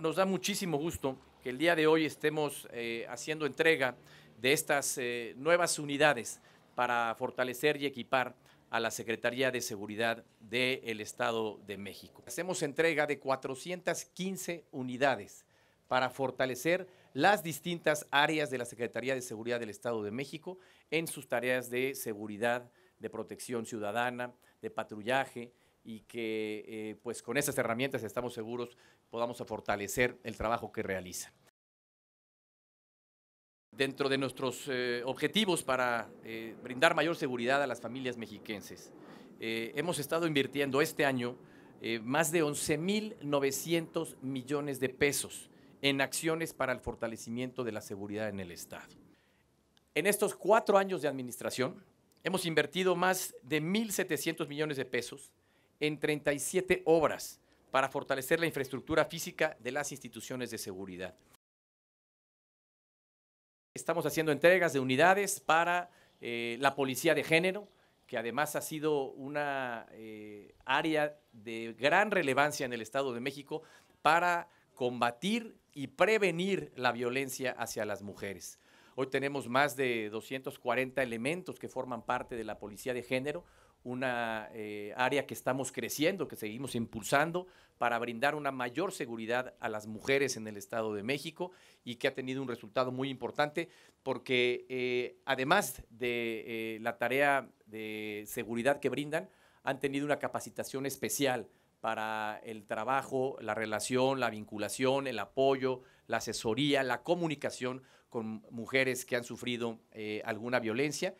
Nos da muchísimo gusto que el día de hoy estemos eh, haciendo entrega de estas eh, nuevas unidades para fortalecer y equipar a la Secretaría de Seguridad del Estado de México. Hacemos entrega de 415 unidades para fortalecer las distintas áreas de la Secretaría de Seguridad del Estado de México en sus tareas de seguridad, de protección ciudadana, de patrullaje, y que eh, pues con esas herramientas estamos seguros podamos fortalecer el trabajo que realizan. Dentro de nuestros eh, objetivos para eh, brindar mayor seguridad a las familias mexiquenses, hemos estado invirtiendo este año más de 11.900 millones de pesos en acciones para el fortalecimiento de la seguridad en el Estado. En estos cuatro años de administración, hemos invertido más de 1.700 millones de pesos en 37 obras para fortalecer la infraestructura física de las instituciones de seguridad. Estamos haciendo entregas de unidades para eh, la policía de género, que además ha sido una eh, área de gran relevancia en el Estado de México para combatir y prevenir la violencia hacia las mujeres. Hoy tenemos más de 240 elementos que forman parte de la policía de género, una eh, área que estamos creciendo, que seguimos impulsando para brindar una mayor seguridad a las mujeres en el Estado de México y que ha tenido un resultado muy importante porque eh, además de eh, la tarea de seguridad que brindan, han tenido una capacitación especial para el trabajo, la relación, la vinculación, el apoyo, la asesoría, la comunicación con mujeres que han sufrido alguna violencia